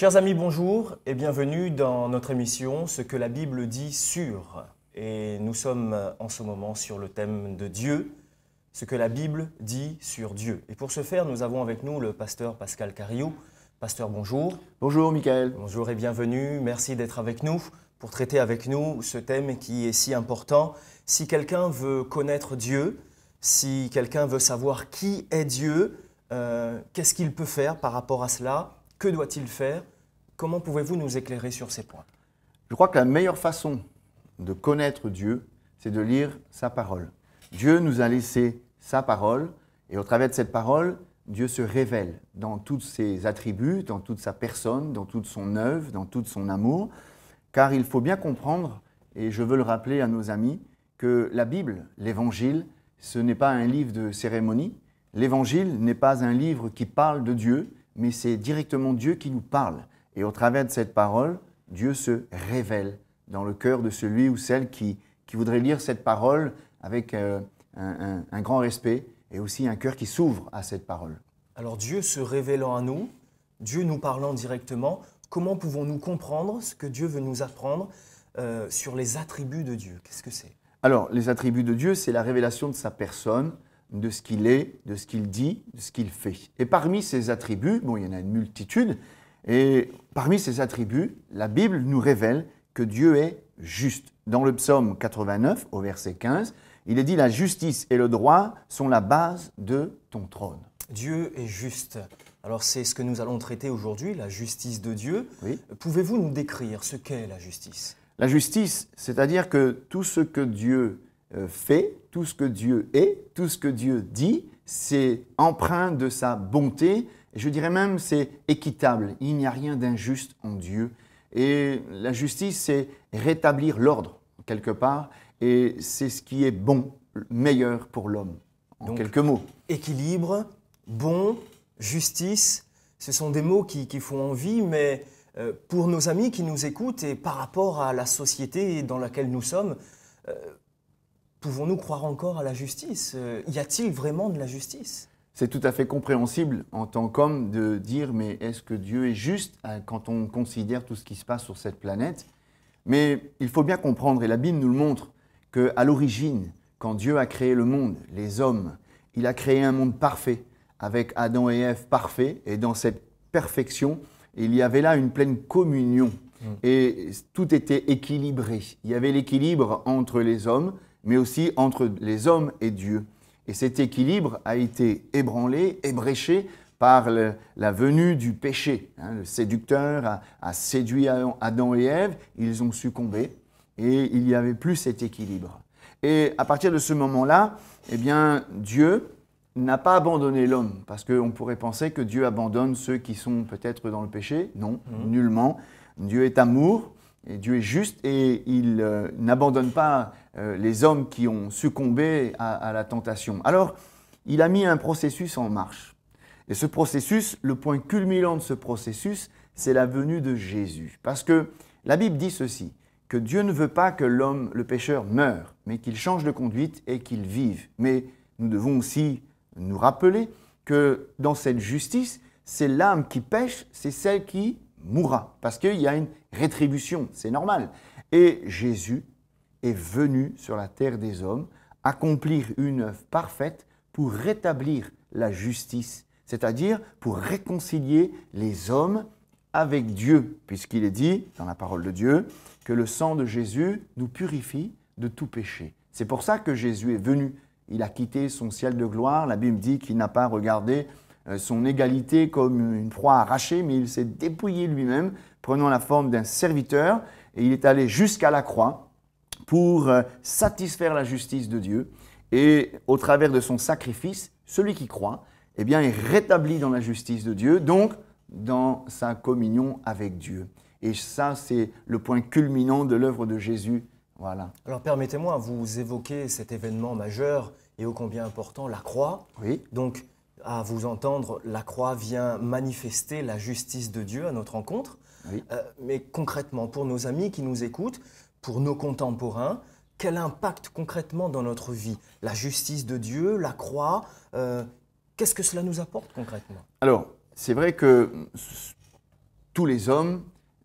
Chers amis, bonjour et bienvenue dans notre émission Ce que la Bible dit sur. Et nous sommes en ce moment sur le thème de Dieu, ce que la Bible dit sur Dieu. Et pour ce faire, nous avons avec nous le pasteur Pascal Cariou. Pasteur, bonjour. Bonjour, Michael. Bonjour et bienvenue. Merci d'être avec nous pour traiter avec nous ce thème qui est si important. Si quelqu'un veut connaître Dieu, si quelqu'un veut savoir qui est Dieu, euh, qu'est-ce qu'il peut faire par rapport à cela Que doit-il faire Comment pouvez-vous nous éclairer sur ces points Je crois que la meilleure façon de connaître Dieu, c'est de lire sa parole. Dieu nous a laissé sa parole, et au travers de cette parole, Dieu se révèle dans tous ses attributs, dans toute sa personne, dans toute son œuvre, dans tout son amour, car il faut bien comprendre, et je veux le rappeler à nos amis, que la Bible, l'Évangile, ce n'est pas un livre de cérémonie, l'Évangile n'est pas un livre qui parle de Dieu, mais c'est directement Dieu qui nous parle. Et au travers de cette parole, Dieu se révèle dans le cœur de celui ou celle qui, voudrait lire cette parole avec euh, un, grand respect et aussi un cœur qui s'ouvre à cette parole. Alors Dieu se révélant à nous, Dieu nous parlant directement, comment pouvons-nous comprendre ce que Dieu veut nous apprendre euh, sur les attributs de Dieu Qu'est-ce que c'est Alors, les attributs de Dieu, c'est la révélation de sa personne, de ce qu'il est, de ce qu'il dit, de ce qu'il fait. Et parmi ces attributs, bon, il y en a une multitude, et parmi ces attributs, la Bible nous révèle que Dieu est juste. Dans le psaume 89, au verset 15, il est dit La justice et le droit sont la base de ton trône. Dieu est juste. Alors c'est ce que nous allons traiter aujourd'hui, la justice de Dieu. Pouvez-vous nous décrire ce qu'est la justice La justice, c'est-à-dire que tout ce que Dieu euh, fait, tout ce que Dieu est, tout ce que Dieu dit, c'est empreint de sa bonté, je dirais même c'est équitable. Il n'y a rien d'injuste en Dieu. Et la justice, c'est rétablir l'ordre, quelque part, et c'est ce qui est bon, meilleur pour l'homme, en quelques mots. Équilibre, bon, justice, ce sont des mots qui, font envie, mais euh, pour nos amis qui nous écoutent et par rapport à la société dans laquelle nous sommes, euh, pouvons-nous croire encore à la justice euh, Y a-t-il vraiment de la justice c'est tout à fait compréhensible en tant qu'homme de dire mais est-ce que Dieu est juste euh, quand on considère tout ce qui se passe sur cette planète Mais il faut bien comprendre, et la Bible nous le montre, qu'à l'origine, quand Dieu a créé le monde, les hommes, il a créé un monde parfait, avec Adam et Ève parfaits, et dans cette perfection, il y avait là une pleine communion, mm. et tout était équilibré. Il y avait l'équilibre entre les hommes, mais aussi entre les hommes et Dieu. Et cet équilibre a été ébranlé, ébréché par la venue du péché. Hein. le séducteur a, séduit Adam et Ève, ils ont succombé et il n'y avait plus cet équilibre. Et à partir de ce moment-là, eh bien, Dieu n'a pas abandonné l'homme, parce qu'on pourrait penser que Dieu abandonne ceux qui sont peut-être dans le péché. Non, mhm. nullement. Dieu est amour, Dieu est juste et il euh, n'abandonne pas euh, les hommes qui ont succombé à, la tentation. Alors, il a mis un processus en marche. Et ce processus, le point culminant de ce processus, c'est la venue de Jésus. Parce que la Bible dit ceci, que Dieu ne veut pas que l'homme, le pécheur, meure, mais qu'il change de conduite et qu'il vive. Mais nous devons aussi nous rappeler que dans cette justice, c'est l'âme qui pêche, c'est celle qui mourra, parce qu'il y a une rétribution, c'est normal. Et Jésus est venu sur la terre des hommes accomplir une œuvre parfaite pour rétablir la justice, c'est-à-dire pour réconcilier les hommes avec Dieu, puisqu'il est dit dans la parole de Dieu que le sang de Jésus nous purifie de tout péché. C'est pour ça que Jésus est venu. Il a quitté son ciel de gloire. La Bible dit qu'il n'a pas regardé euh, son égalité comme une proie arrachée, mais il s'est dépouillé lui-même, prenant la forme d'un serviteur, et il est allé jusqu'à la croix pour euh, satisfaire la justice de Dieu. Et au travers de son sacrifice, celui qui croit, eh bien, est rétabli dans la justice de Dieu, donc dans sa communion avec Dieu. Et ça, c'est le point culminant de l'œuvre de Jésus. Voilà. Alors permettez-moi, de vous évoquer cet événement majeur et ô combien important, la croix. Oui. Donc, à vous entendre, la croix vient manifester la justice de Dieu à notre rencontre. Euh, mais concrètement, pour nos amis qui nous écoutent, pour nos contemporains, quel impact concrètement dans notre vie La justice de Dieu, la croix, euh, qu'est-ce que cela nous apporte concrètement Alors, c'est vrai que tous les hommes,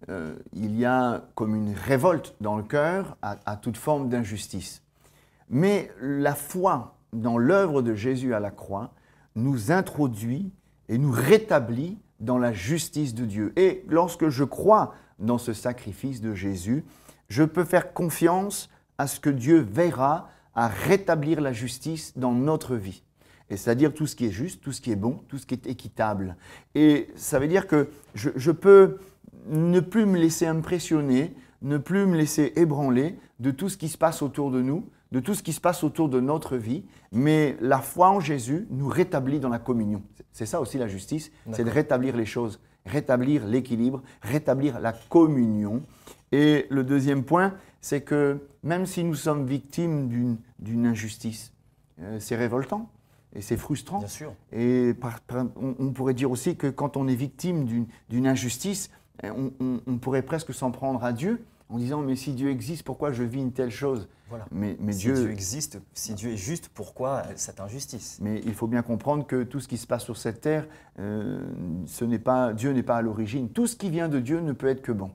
euh, il y a comme une révolte dans le cœur à toute forme d'injustice. Mais la foi dans l'œuvre de Jésus à la croix, nous introduit et nous rétablit dans la justice de Dieu. Et lorsque je crois dans ce sacrifice de Jésus, je peux faire confiance à ce que Dieu verra à rétablir la justice dans notre vie. Et c'est-à-dire tout ce qui est juste, tout ce qui est bon, tout ce qui est équitable. Et ça veut dire que je, je peux ne plus me laisser impressionner, ne plus me laisser ébranler de tout ce qui se passe autour de nous, de tout ce qui se passe autour de notre vie, mais la foi en Jésus nous rétablit dans la communion. C'est ça aussi la justice, c'est de rétablir les choses, rétablir l'équilibre, rétablir la communion. Et le deuxième point, c'est que même si nous sommes victimes d'une injustice, euh, c'est révoltant et c'est frustrant. sûr. Et on, pourrait dire aussi que quand on est victime d'une injustice, euh, on pourrait presque s'en prendre à Dieu en disant mais si Dieu existe, pourquoi je vis une telle chose voilà. Mais, si Dieu... existe, si Dieu est juste, pourquoi cette injustice Mais il faut bien comprendre que tout ce qui se passe sur cette terre, euh, ce n'est pas Dieu n'est pas à l'origine. Tout ce qui vient de Dieu ne peut être que bon.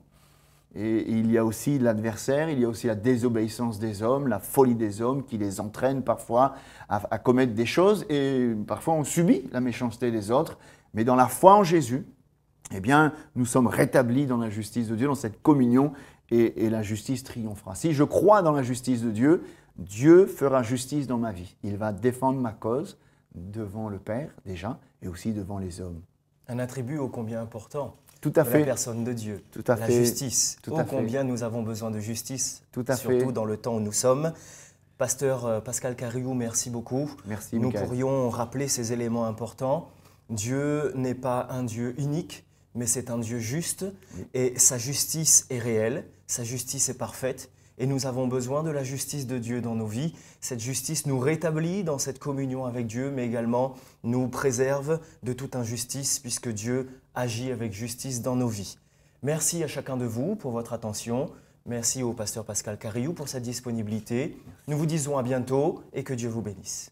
Et, il y a aussi l'adversaire, il y a aussi la désobéissance des hommes, la folie des hommes qui les entraîne parfois à, commettre des choses et parfois on subit la méchanceté des autres. Mais dans la foi en Jésus, eh bien, nous sommes rétablis dans la justice de Dieu, dans cette communion et, la justice triomphera. Si je crois dans la justice de Dieu, Dieu fera justice dans ma vie. Il va défendre ma cause devant le Père déjà et aussi devant les hommes. Un attribut ô combien important. Tout de La personne de Dieu. Tout la justice. Tout ô combien nous avons besoin de justice. surtout dans le temps où nous sommes. Pasteur euh, Pascal Cariou, merci beaucoup. Merci. Nous pourrions rappeler ces éléments importants. Dieu n'est pas un Dieu unique mais c'est un Dieu juste et sa justice est réelle, sa justice est parfaite et nous avons besoin de la justice de Dieu dans nos vies. Cette justice nous rétablit dans cette communion avec Dieu, mais également nous préserve de toute injustice puisque Dieu agit avec justice dans nos vies. Merci à chacun de vous pour votre attention. Merci au pasteur Pascal Cariou pour sa disponibilité. Nous vous disons à bientôt et que Dieu vous bénisse.